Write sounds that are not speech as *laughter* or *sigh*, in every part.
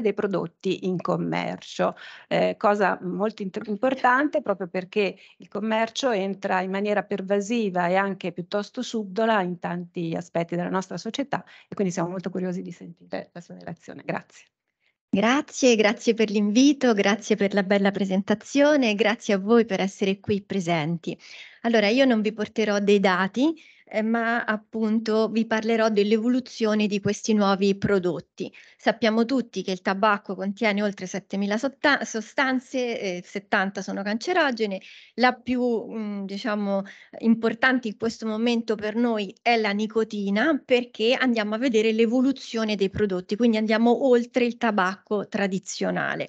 dei prodotti in commercio, eh, cosa molto importante proprio perché il commercio entra in maniera pervasiva e anche piuttosto subdola in tanti aspetti della nostra società e quindi siamo molto curiosi di sentire la sua relazione. Grazie. Grazie, grazie per l'invito, grazie per la bella presentazione, grazie a voi per essere qui presenti. Allora, io non vi porterò dei dati, eh, ma appunto vi parlerò dell'evoluzione di questi nuovi prodotti. Sappiamo tutti che il tabacco contiene oltre 7.000 sostanze, eh, 70 sono cancerogene, la più mh, mm, diciamo, importante in questo momento per noi è la nicotina perché andiamo a vedere l'evoluzione dei prodotti, quindi andiamo oltre il tabacco tradizionale.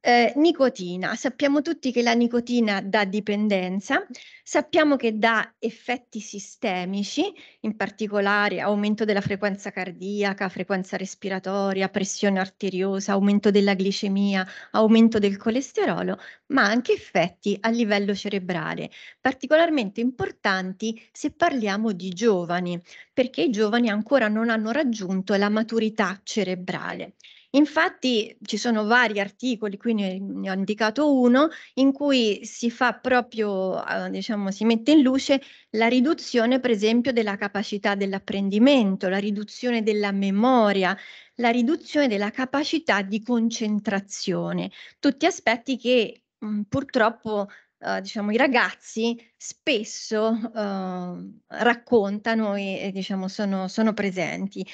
Eh, nicotina. Sappiamo tutti che la nicotina dà dipendenza, sappiamo che dà effetti sistemici, in particolare aumento della frequenza cardiaca, frequenza respiratoria, pressione arteriosa, aumento della glicemia, aumento del colesterolo, ma anche effetti a livello cerebrale, particolarmente importanti se parliamo di giovani, perché i giovani ancora non hanno raggiunto la maturità cerebrale. Infatti ci sono vari articoli, qui ne, ne ho indicato uno, in cui si fa proprio, eh, diciamo, si mette in luce la riduzione, per esempio, della capacità dell'apprendimento, la riduzione della memoria, la riduzione della capacità di concentrazione, tutti aspetti che mh, mm, purtroppo Uh, diciamo, i ragazzi spesso uh, raccontano e, e diciamo, sono, sono, presenti.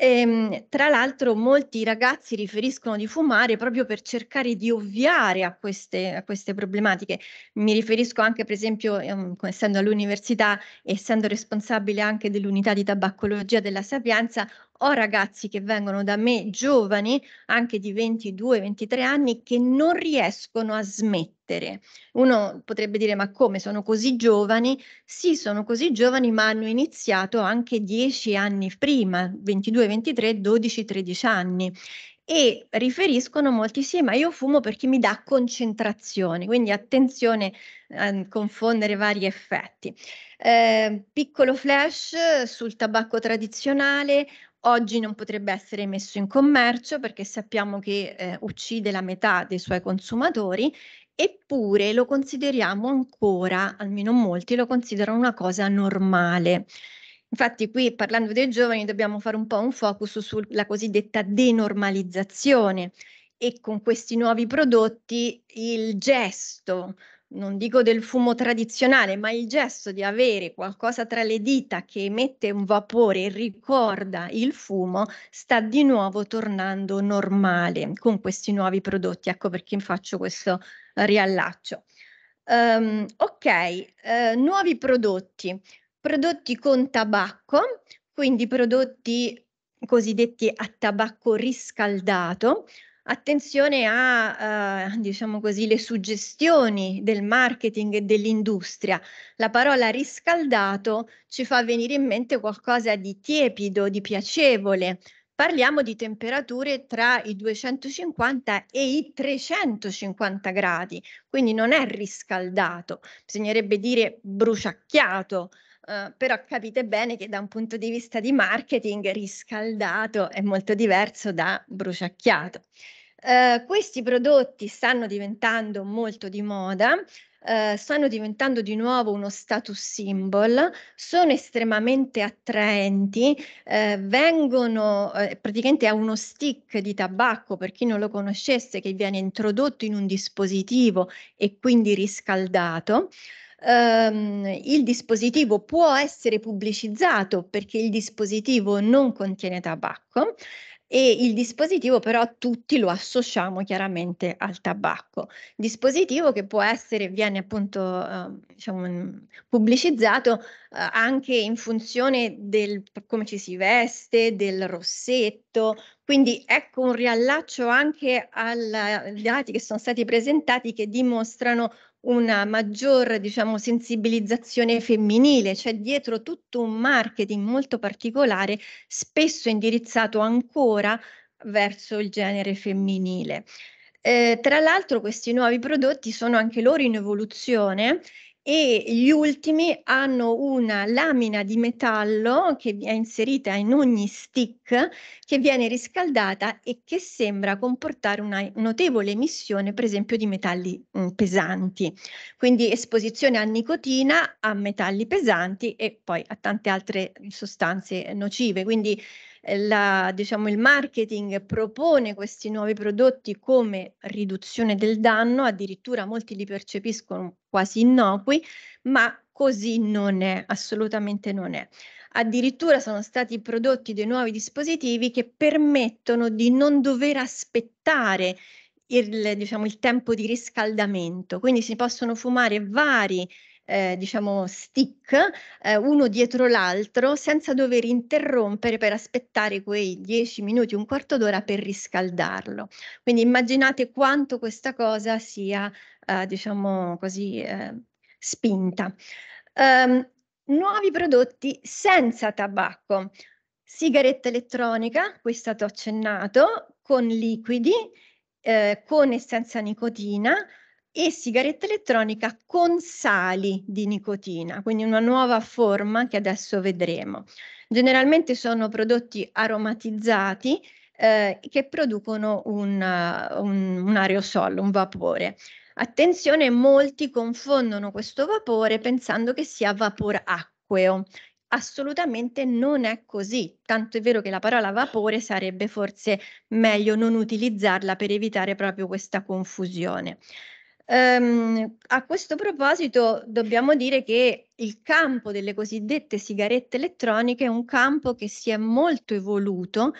E, ehm, tra l'altro molti ragazzi riferiscono di fumare proprio per cercare di ovviare a queste, a queste problematiche. Mi riferisco anche per esempio, ehm, essendo all'università, essendo responsabile anche dell'unità di tabaccologia della Sapienza, ho ragazzi che vengono da me giovani, anche di 22-23 anni, che non riescono a smettere. Uno potrebbe dire: Ma come sono così giovani? Sì, sono così giovani, ma hanno iniziato anche 10 anni prima, 22, 23, 12, 13 anni e riferiscono molti sì, ma io fumo perché mi dà concentrazione, quindi attenzione a confondere vari effetti. Eh, piccolo flash sul tabacco tradizionale, Oggi non potrebbe essere messo in commercio perché sappiamo che eh, uccide la metà dei suoi consumatori, eppure lo consideriamo ancora, almeno molti lo considerano una cosa normale. Infatti qui parlando dei giovani dobbiamo fare un po' un focus sulla cosiddetta denormalizzazione e con questi nuovi prodotti il gesto non dico del fumo tradizionale, ma il gesto di avere qualcosa tra le dita che emette un vapore e ricorda il fumo sta di nuovo tornando normale con questi nuovi prodotti. Ecco perché faccio questo riallaccio. Um, ok, uh, nuovi prodotti, prodotti con tabacco, quindi prodotti cosiddetti a tabacco riscaldato, attenzione a, eh, diciamo così, le suggestioni del marketing e dell'industria. La parola riscaldato ci fa venire in mente qualcosa di tiepido, di piacevole. Parliamo di temperature tra i 250 e i 350 gradi, quindi non è riscaldato, bisognerebbe dire bruciacchiato, Uh, però capite bene che da un punto di vista di marketing riscaldato è molto diverso da bruciacchiato. Eh, questi prodotti stanno diventando molto di moda, eh, stanno diventando di nuovo uno status symbol, sono estremamente attraenti, eh, vengono eh, praticamente a uno stick di tabacco per chi non lo conoscesse che viene introdotto in un dispositivo e quindi riscaldato. Um, il dispositivo può essere pubblicizzato perché il dispositivo non contiene tabacco e il dispositivo però tutti lo associamo chiaramente al tabacco. Dispositivo che può essere, viene appunto eh, diciamo, mhmm, pubblicizzato eh, anche in funzione del come ci si veste, del rossetto, quindi ecco un riallaccio anche alla, ai dati che sono stati presentati che dimostrano una maggior diciamo, sensibilizzazione femminile, cioè dietro tutto un marketing molto particolare, spesso indirizzato ancora verso il genere femminile. Eh, tra l'altro questi nuovi prodotti sono anche loro in evoluzione e gli ultimi hanno una lamina di metallo che è inserita in ogni stick che viene riscaldata e che sembra comportare una notevole emissione per esempio di metalli mh, mm, pesanti. Quindi esposizione a nicotina, a metalli pesanti e poi a tante altre sostanze nocive. Quindi la, diciamo, il marketing propone questi nuovi prodotti come riduzione del danno, addirittura molti li percepiscono quasi innocui, ma così non è, assolutamente non è. Addirittura sono stati prodotti dei nuovi dispositivi che permettono di non dover aspettare il, diciamo, il tempo di riscaldamento, quindi si possono fumare vari eh, diciamo stick eh, uno dietro l'altro senza dover interrompere per aspettare quei 10 minuti, un quarto d'ora per riscaldarlo. Quindi immaginate quanto questa cosa sia eh, diciamo così eh, spinta. Um, nuovi prodotti senza tabacco. Sigaretta elettronica, qui è stato accennato, con liquidi, eh, con e senza nicotina, e sigaretta elettronica con sali di nicotina, quindi una nuova forma che adesso vedremo. Generalmente sono prodotti aromatizzati eh, che producono un, un, un aerosol, un vapore. Attenzione, molti confondono questo vapore pensando che sia vapor acqueo. Assolutamente non è così, tanto è vero che la parola vapore sarebbe forse meglio non utilizzarla per evitare proprio questa confusione. Um, a questo proposito dobbiamo dire che il campo delle cosiddette sigarette elettroniche è un campo che si è molto evoluto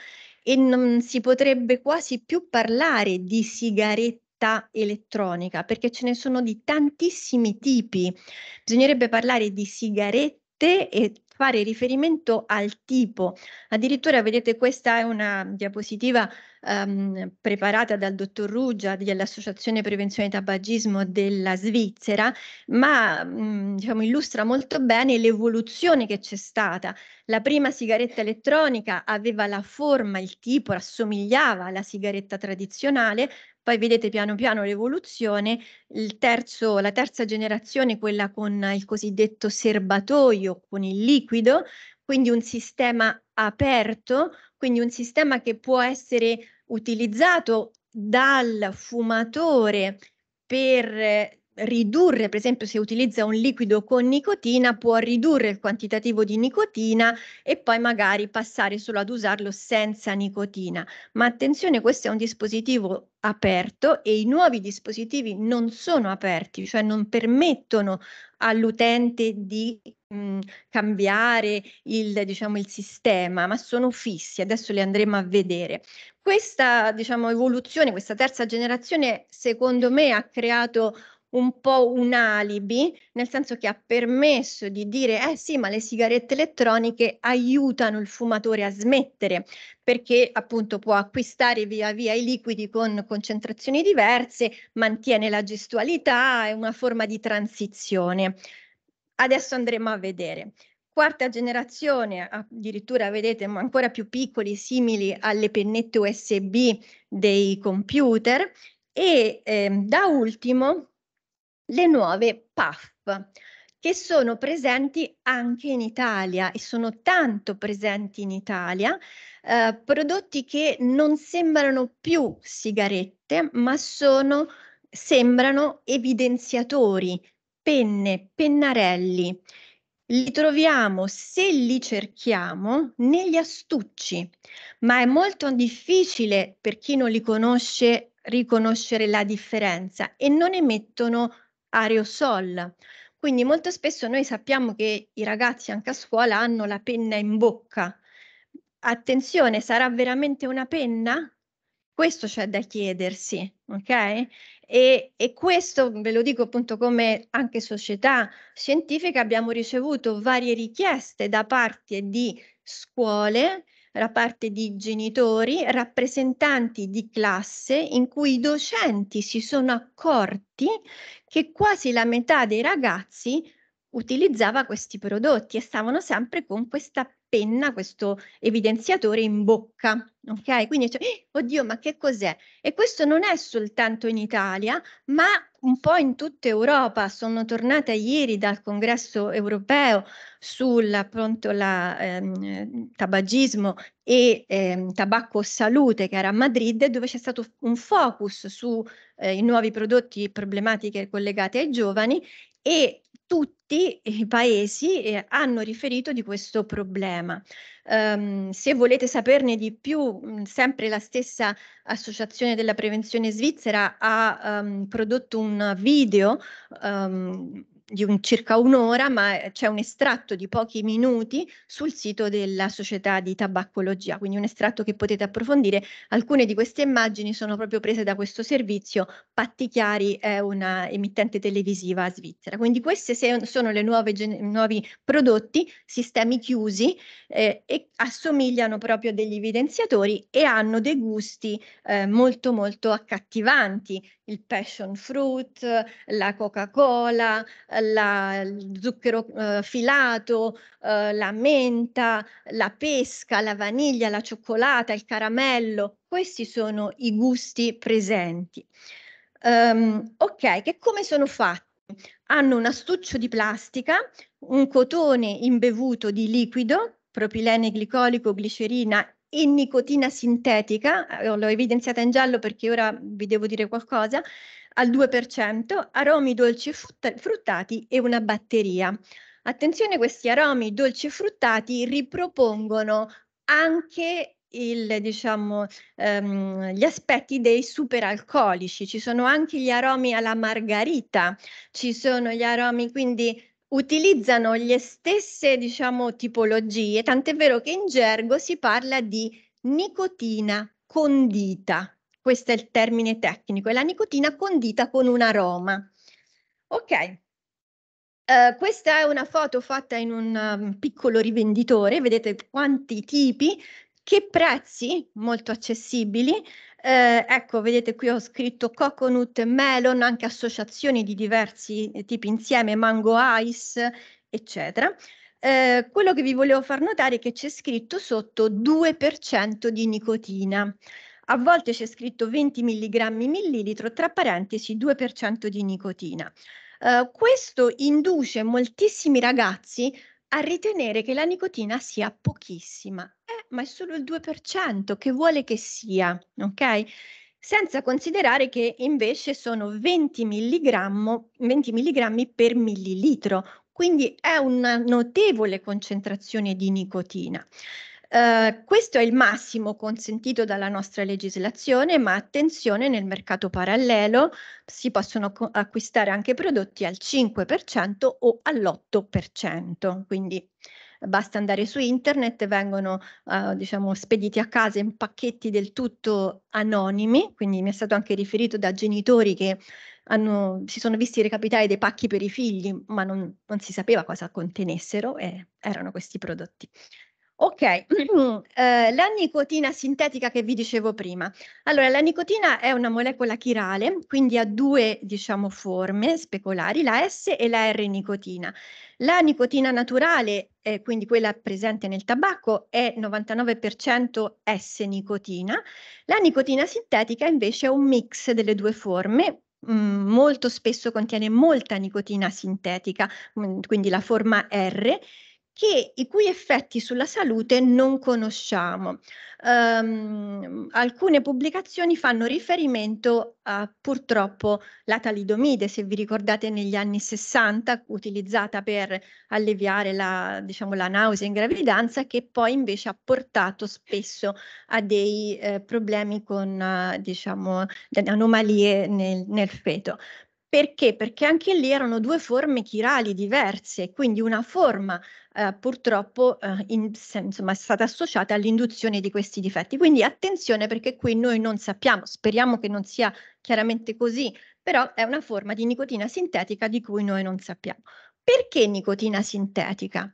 e non si potrebbe quasi più parlare di sigarette elettronica perché ce ne sono di tantissimi tipi bisognerebbe parlare di sigarette e fare riferimento al tipo. Addirittura, vedete, questa è una diapositiva ehm, preparata dal dottor Ruggia dell'Associazione Prevenzione Tabagismo della Svizzera, ma mh, mm, diciamo, illustra molto bene l'evoluzione che c'è stata. La prima sigaretta elettronica aveva la forma, il tipo, rassomigliava alla sigaretta tradizionale, poi vedete piano piano l'evoluzione, il terzo, la terza generazione, quella con il cosiddetto serbatoio, con il liquido, quindi un sistema aperto, quindi un sistema che può essere utilizzato dal fumatore per ridurre, per esempio se utilizza un liquido con nicotina, può ridurre il quantitativo di nicotina e poi magari passare solo ad usarlo senza nicotina. Ma attenzione, questo è un dispositivo aperto e i nuovi dispositivi non sono aperti, cioè non permettono all'utente di mh, mm, cambiare il, diciamo, il sistema, ma sono fissi. Adesso li andremo a vedere. Questa diciamo, evoluzione, questa terza generazione, secondo me ha creato un po' un alibi, nel senso che ha permesso di dire eh sì, ma le sigarette elettroniche aiutano il fumatore a smettere, perché appunto può acquistare via via i liquidi con concentrazioni diverse, mantiene la gestualità, è una forma di transizione. Adesso andremo a vedere quarta generazione, addirittura vedete ma ancora più piccoli, simili alle pennette USB dei computer. E eh, da ultimo le nuove PAF che sono presenti anche in Italia e sono tanto presenti in Italia, eh, prodotti che non sembrano più sigarette, ma sono, sembrano evidenziatori, penne, pennarelli. Li troviamo, se li cerchiamo, negli astucci, ma è molto difficile per chi non li conosce riconoscere la differenza e non emettono aerosol. Quindi molto spesso noi sappiamo che i ragazzi anche a scuola hanno la penna in bocca. Attenzione, sarà veramente una penna? Questo c'è da chiedersi, ok? E, e, questo ve lo dico appunto come anche società scientifica abbiamo ricevuto varie richieste da parte di scuole la parte di genitori, rappresentanti di classe in cui i docenti si sono accorti che quasi la metà dei ragazzi utilizzava questi prodotti e stavano sempre con questa penna, questo evidenziatore in bocca. Ok, quindi cioè, eh, oddio, ma che cos'è? E questo non è soltanto in Italia, ma un po' in tutta Europa. Sono tornata ieri dal congresso europeo sul appunto, la, ehm, tabagismo e ehm, tabacco salute che era a Madrid, dove c'è stato un focus sui eh, nuovi prodotti problematiche collegate ai giovani e tutti i paesi eh, hanno riferito di questo problema. Um, se volete saperne di più, mh, sempre la stessa Associazione della Prevenzione Svizzera ha um, prodotto un video um, di un, circa un'ora, ma c'è un estratto di pochi minuti sul sito della società di tabaccologia, quindi un estratto che potete approfondire. Alcune di queste immagini sono proprio prese da questo servizio. Patti Chiari è una emittente televisiva svizzera. Quindi questi sono i nuovi prodotti, sistemi chiusi eh, e assomigliano proprio a degli evidenziatori e hanno dei gusti eh, molto molto accattivanti, il passion fruit, la Coca-Cola, eh, la, il zucchero eh, filato, eh, la menta, la pesca, la vaniglia, la cioccolata, il caramello. Questi sono i gusti presenti. Um, ok, che come sono fatti? Hanno un astuccio di plastica, un cotone imbevuto di liquido, propilene glicolico, glicerina e nicotina sintetica, eh, l'ho evidenziata in giallo perché ora vi devo dire qualcosa, al 2%, aromi dolci fruttati e una batteria. Attenzione, questi aromi dolci e fruttati ripropongono anche il, diciamo, um, gli aspetti dei superalcolici, ci sono anche gli aromi alla margarita, ci sono gli aromi quindi utilizzano le stesse diciamo, tipologie, tant'è vero che in gergo si parla di nicotina condita, questo è il termine tecnico, è la nicotina condita con un aroma. Ok, Uh, questa è una foto fatta in un um, piccolo rivenditore, vedete quanti tipi, che prezzi molto accessibili. Uh, ecco, vedete qui ho scritto coconut, melon, anche associazioni di diversi tipi insieme, mango ice, eccetera. Uh, quello che vi volevo far notare è che c'è scritto sotto 2% di nicotina. A volte c'è scritto 20 mg millilitro, tra parentesi 2% di nicotina. Uh, questo induce moltissimi ragazzi a ritenere che la nicotina sia pochissima, eh, ma è solo il 2% che vuole che sia, ok? Senza considerare che invece sono 20 mg, 20 mg per millilitro, quindi è una notevole concentrazione di nicotina. Eh, questo è il massimo consentito dalla nostra legislazione, ma attenzione nel mercato parallelo si possono co- acquistare anche prodotti al 5% o all'8%, quindi basta andare su internet, vengono uh, diciamo, spediti a casa in pacchetti del tutto anonimi, quindi mi è stato anche riferito da genitori che hanno, si sono visti recapitare dei pacchi per i figli, ma non, non si sapeva cosa contenessero e erano questi prodotti. Ok, uh, *clears throat* la nicotina sintetica che vi dicevo prima. Allora, la nicotina è una molecola chirale, quindi ha due, diciamo, forme specolari, la S e la R-nicotina. La nicotina naturale, eh, quindi quella presente nel tabacco, è 99% S-nicotina. La nicotina sintetica invece è un mix delle due forme, mm, molto spesso contiene molta nicotina sintetica, mm, quindi la forma R, che, i cui effetti sulla salute non conosciamo. Um, alcune pubblicazioni fanno riferimento a purtroppo la talidomide, se vi ricordate negli anni 60, utilizzata per alleviare la, diciamo, la nausea in gravidanza, che poi invece ha portato spesso a dei eh, problemi con eh, diciamo, anomalie nel, nel feto. Perché? Perché anche lì erano due forme chirali diverse, quindi una forma eh, purtroppo eh, in, insomma, è stata associata all'induzione di questi difetti. Quindi attenzione perché qui noi non sappiamo, speriamo che non sia chiaramente così, però è una forma di nicotina sintetica di cui noi non sappiamo. Perché nicotina sintetica?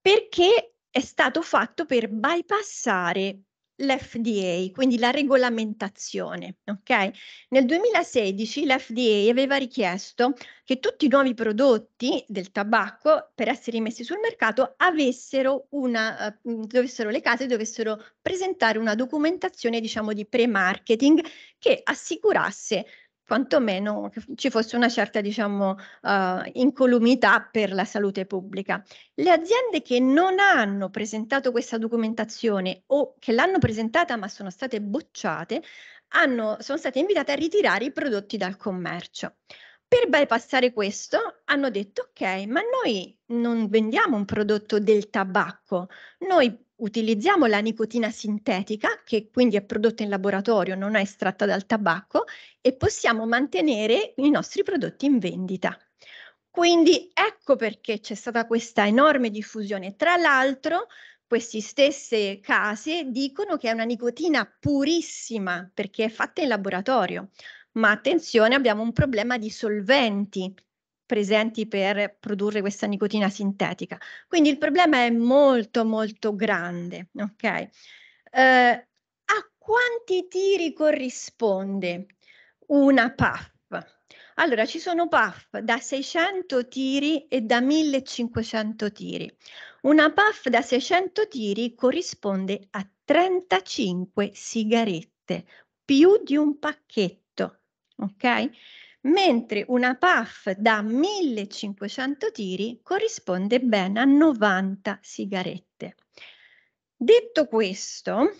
Perché è stato fatto per bypassare l'FDA, quindi la regolamentazione. Okay? Nel 2016 l'FDA aveva richiesto che tutti i nuovi prodotti del tabacco per essere messi sul mercato avessero una, eh, dovessero, le case dovessero presentare una documentazione diciamo, di pre-marketing che assicurasse quantomeno che ci fosse una certa diciamo, uh, incolumità per la salute pubblica. Le aziende che non hanno presentato questa documentazione o che l'hanno presentata ma sono state bocciate hanno, sono state invitate a ritirare i prodotti dal commercio. Per bypassare questo hanno detto ok, ma noi non vendiamo un prodotto del tabacco, noi utilizziamo la nicotina sintetica, che quindi è prodotta in laboratorio, non è estratta dal tabacco, e possiamo mantenere i nostri prodotti in vendita. Quindi ecco perché c'è stata questa enorme diffusione. Tra l'altro, questi stessi casi dicono che è una nicotina purissima perché è fatta in laboratorio, ma attenzione, abbiamo un problema di solventi presenti per produrre questa nicotina sintetica. Quindi il problema è molto molto grande. Okay? Eh, a quanti tiri corrisponde una PAF? Allora, ci sono PAF da 600 tiri e da 1500 tiri. Una PAF da 600 tiri corrisponde a 35 sigarette, più di un pacchetto, ok? mentre una puff da 1500 tiri corrisponde ben a 90 sigarette. Detto questo,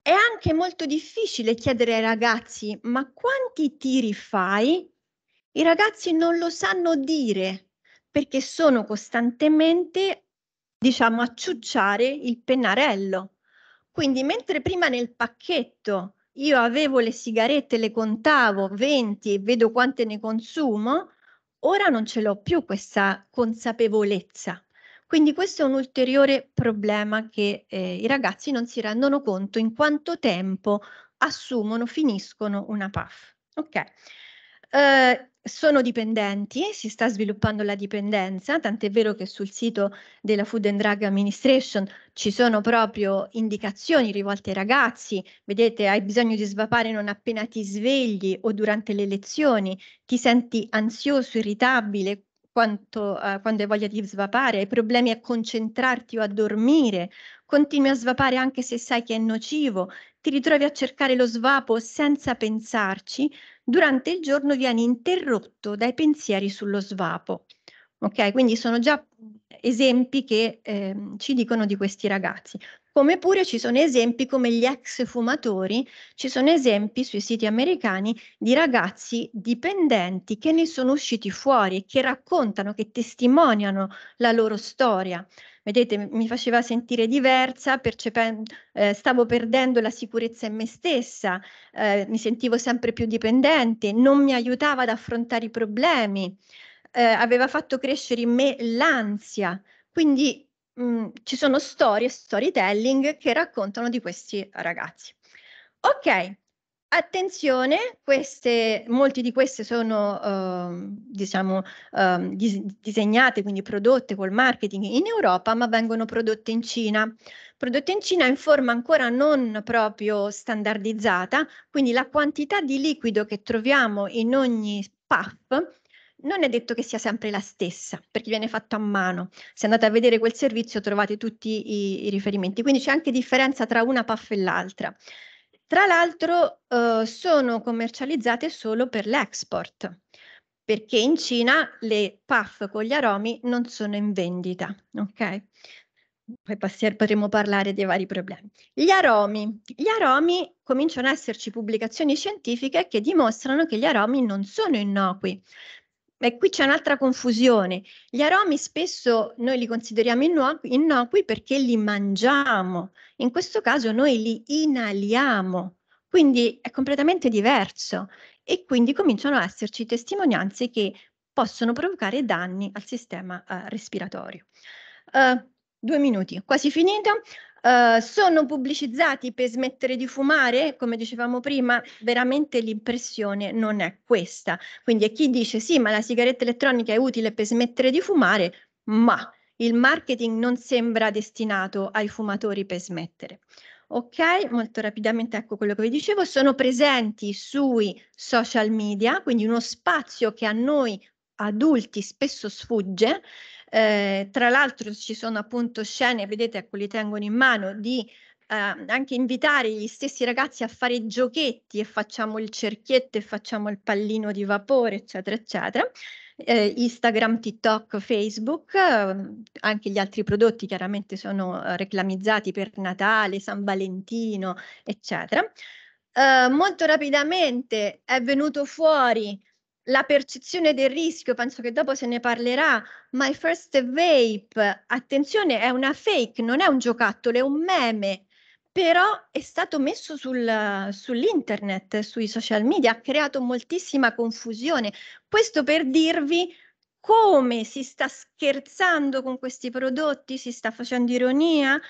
è anche molto difficile chiedere ai ragazzi ma quanti tiri fai? I ragazzi non lo sanno dire perché sono costantemente, diciamo, a ciucciare il pennarello. Quindi mentre prima nel pacchetto io avevo le sigarette, le contavo 20 e vedo quante ne consumo, ora non ce l'ho più questa consapevolezza. Quindi questo è un ulteriore problema che eh, i ragazzi non si rendono conto in quanto tempo assumono, finiscono una PAF. Ok. Ehm, sono dipendenti, si sta sviluppando la dipendenza, tant'è vero che sul sito della Food and Drug Administration ci sono proprio indicazioni rivolte ai ragazzi, vedete hai bisogno di svapare non appena ti svegli o durante le lezioni, ti senti ansioso, irritabile quanto, eh, quando hai voglia di svapare, hai problemi a concentrarti o a dormire, continui a svapare anche se sai che è nocivo, ti ritrovi a cercare lo svapo senza pensarci, durante il giorno vieni interrotto dai pensieri sullo svapo. Ok, quindi sono già esempi che eh, ci dicono di questi ragazzi. Come pure ci sono esempi come gli ex fumatori, ci sono esempi sui siti americani di ragazzi dipendenti che ne sono usciti fuori, e che raccontano, che testimoniano la loro storia vedete, mi faceva sentire diversa, eh, stavo perdendo la sicurezza in me stessa, eh, mi sentivo sempre più dipendente, non mi aiutava ad affrontare i problemi, eh, aveva fatto crescere in me l'ansia. Quindi mh, mm, ci sono storie, storytelling che raccontano di questi ragazzi. Ok, Attenzione, queste, molti di queste sono eh, diciamo, eh, dis- disegnate, quindi prodotte col marketing in Europa, ma vengono prodotte in Cina. Prodotte in Cina in forma ancora non proprio standardizzata, quindi la quantità di liquido che troviamo in ogni puff non è detto che sia sempre la stessa, perché viene fatto a mano. Se andate a vedere quel servizio trovate tutti i, i riferimenti, quindi c'è anche differenza tra una puff e l'altra. Tra l'altro eh, sono commercializzate solo per l'export, perché in Cina le puff con gli aromi non sono in vendita, ok? Poi passi- potremo parlare dei vari problemi. Gli aromi. Gli aromi cominciano ad esserci pubblicazioni scientifiche che dimostrano che gli aromi non sono innocui, e qui c'è un'altra confusione. Gli aromi spesso noi li consideriamo innocui, perché li mangiamo, in questo caso noi li inaliamo, quindi è completamente diverso e quindi cominciano ad esserci testimonianze che possono provocare danni al sistema eh, respiratorio. Uh, due minuti, quasi finito. Uh, sono pubblicizzati per smettere di fumare? Come dicevamo prima, veramente l'impressione non è questa. Quindi a chi dice sì, ma la sigaretta elettronica è utile per smettere di fumare, ma il marketing non sembra destinato ai fumatori per smettere. Ok, molto rapidamente ecco quello che vi dicevo, sono presenti sui social media, quindi uno spazio che a noi adulti spesso sfugge. Eh, tra l'altro ci sono appunto scene, vedete a ecco, cui li tengono in mano, di eh, anche invitare gli stessi ragazzi a fare giochetti e facciamo il cerchietto e facciamo il pallino di vapore, eccetera, eccetera. Eh, Instagram, TikTok, Facebook, ehm, anche gli altri prodotti chiaramente sono eh, reclamizzati per Natale, San Valentino, eccetera. Eh, molto rapidamente è venuto fuori la percezione del rischio, penso che dopo se ne parlerà, My First Vape, attenzione, è una fake, non è un giocattolo, è un meme, però è stato messo sul, sull'internet, sui social media, ha creato moltissima confusione. Questo per dirvi come si sta scherzando con questi prodotti, si sta facendo ironia.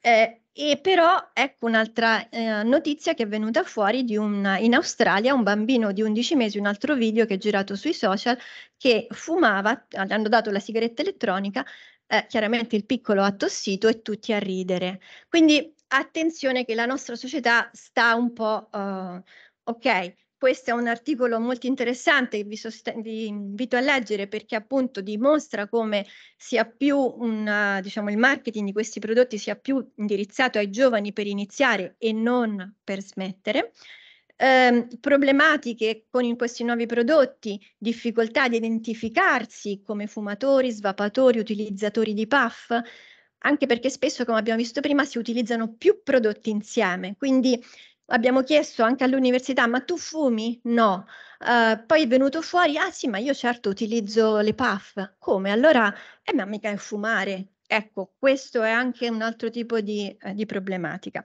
Eh, e però ecco un'altra eh, notizia che è venuta fuori di un, in Australia un bambino di 11 mesi, un altro video che è girato sui social, che fumava, hanno dato la sigaretta elettronica, eh, chiaramente il piccolo ha tossito e tutti a ridere. Quindi attenzione che la nostra società sta un po', eh, ok, questo è un articolo molto interessante che vi, sosten- vi, invito a leggere perché appunto dimostra come sia più una, diciamo, il marketing di questi prodotti sia più indirizzato ai giovani per iniziare e non per smettere. Eh, problematiche con questi nuovi prodotti, difficoltà di identificarsi come fumatori, svapatori, utilizzatori di puff, anche perché spesso, come abbiamo visto prima, si utilizzano più prodotti insieme, quindi abbiamo chiesto anche all'università, ma tu fumi? No. Uh, poi è venuto fuori, ah sì, ma io certo utilizzo le puff. Come? Allora, eh, ma mica è fumare. Ecco, questo è anche un altro tipo di, eh, di problematica.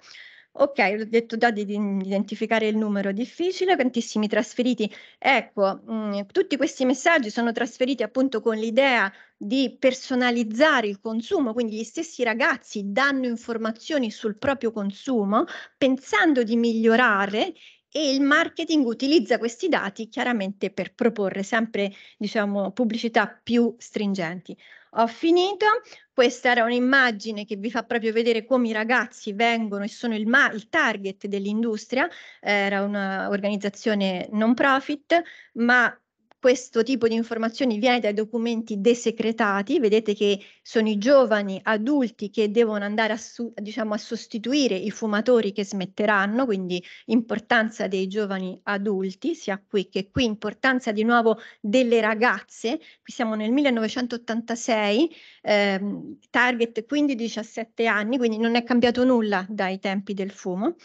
Ok, ho detto già di, identificare il numero difficile, tantissimi trasferiti. Ecco, mh, mm, tutti questi messaggi sono trasferiti appunto con l'idea di personalizzare il consumo, quindi gli stessi ragazzi danno informazioni sul proprio consumo pensando di migliorare e il marketing utilizza questi dati chiaramente per proporre sempre diciamo pubblicità più stringenti. Ho finito, questa era un'immagine che vi fa proprio vedere come i ragazzi vengono e sono il, ma- il target dell'industria, era un'organizzazione non profit, ma questo tipo di informazioni viene dai documenti desecretati, vedete che sono i giovani adulti che devono andare a, su, diciamo, a, sostituire i fumatori che smetteranno, quindi importanza dei giovani adulti, sia qui che qui, importanza di nuovo delle ragazze, qui siamo nel 1986, ehm, target 15-17 anni, quindi non è cambiato nulla dai tempi del fumo.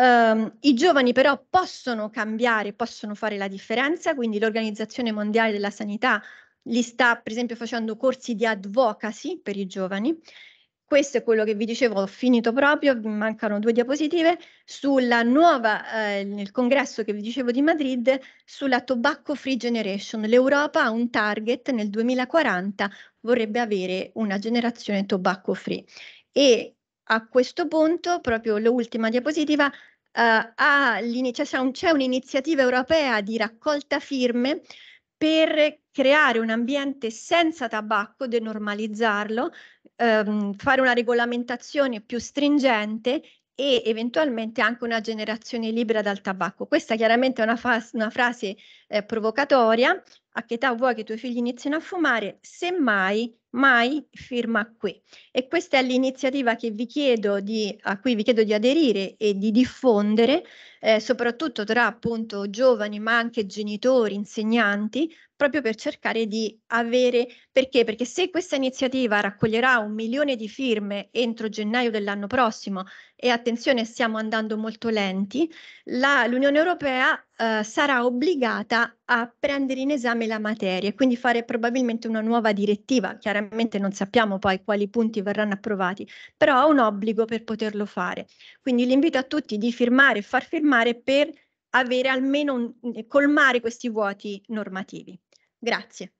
Um, I giovani però possono cambiare, possono fare la differenza, quindi l'Organizzazione Mondiale della Sanità li sta per esempio facendo corsi di advocacy per i giovani. Questo è quello che vi dicevo, ho finito proprio, mancano due diapositive, sulla nuova, eh, nel congresso che vi dicevo di Madrid, sulla Tobacco Free Generation. L'Europa ha un target, nel 2040 vorrebbe avere una generazione tobacco free. E a questo punto, proprio l'ultima diapositiva, uh, eh, c'è, cioè, c'è, un, c'è un'iniziativa europea di raccolta firme per creare un ambiente senza tabacco, denormalizzarlo, ehm, fare una regolamentazione più stringente e eventualmente anche una generazione libera dal tabacco. Questa chiaramente è una, fas- una frase eh, provocatoria, a che età vuoi che i tuoi figli inizino a fumare? Semmai mai firma qui. E questa è l'iniziativa che vi chiedo di, a cui vi chiedo di aderire e di diffondere, eh, soprattutto tra appunto giovani, ma anche genitori, insegnanti, proprio per cercare di avere, perché? Perché se questa iniziativa raccoglierà un milione di firme entro gennaio dell'anno prossimo, e attenzione stiamo andando molto lenti, la, l'Unione Europea eh, sarà obbligata a prendere in esame la materia e quindi fare probabilmente una nuova direttiva, chiaramente chiaramente non sappiamo poi quali punti verranno approvati, però ha un obbligo per poterlo fare. Quindi l'invito a tutti di firmare e far firmare per avere almeno un, eh, colmare questi vuoti normativi. Grazie.